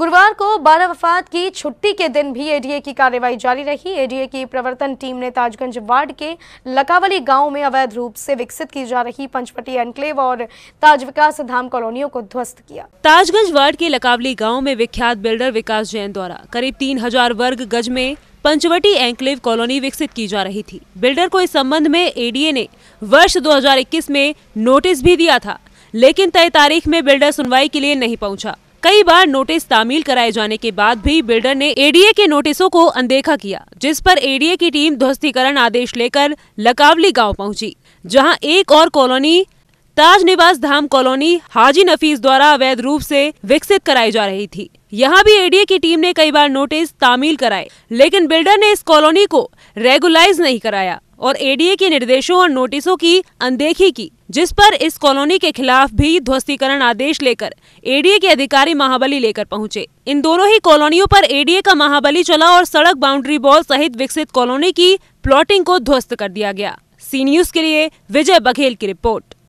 गुरुवार को बारह वफात की छुट्टी के दिन भी एडीए की कार्यवाही जारी रही एडीए की प्रवर्तन टीम ने ताजगंज वार्ड के लकावली गांव में अवैध रूप से विकसित की जा रही पंचवटी एनक्लेव और ताज विकास धाम कॉलोनियों को ध्वस्त किया ताजगंज वार्ड के लकावली गाँव में विख्यात बिल्डर विकास जैन द्वारा करीब तीन वर्ग गज में पंचवटी एंक्लेव कॉलोनी विकसित की जा रही थी बिल्डर को इस संबंध में एडीए ने वर्ष 2021 में नोटिस भी दिया था लेकिन तय तारीख में बिल्डर सुनवाई के लिए नहीं पहुंचा। कई बार नोटिस तामील कराए जाने के बाद भी बिल्डर ने एडीए के नोटिसों को अनदेखा किया जिस पर एडीए की टीम ध्वस्तीकरण आदेश लेकर लकावली गांव पहुंची जहां एक और कॉलोनी ताज निवास धाम कॉलोनी हाजी नफीस द्वारा अवैध रूप से विकसित कराई जा रही थी यहाँ भी एडीए की टीम ने कई बार नोटिस तामील कराए लेकिन बिल्डर ने इस कॉलोनी को रेगुलाइज नहीं कराया और एडीए के निर्देशों और नोटिसों की अनदेखी की जिस पर इस कॉलोनी के खिलाफ भी ध्वस्तीकरण आदेश लेकर एडीए के अधिकारी महाबली लेकर पहुंचे इन दोनों ही कॉलोनियों पर एडीए का महाबली चला और सड़क बाउंड्री बॉल सहित विकसित कॉलोनी की प्लॉटिंग को ध्वस्त कर दिया गया सी न्यूज के लिए विजय बघेल की रिपोर्ट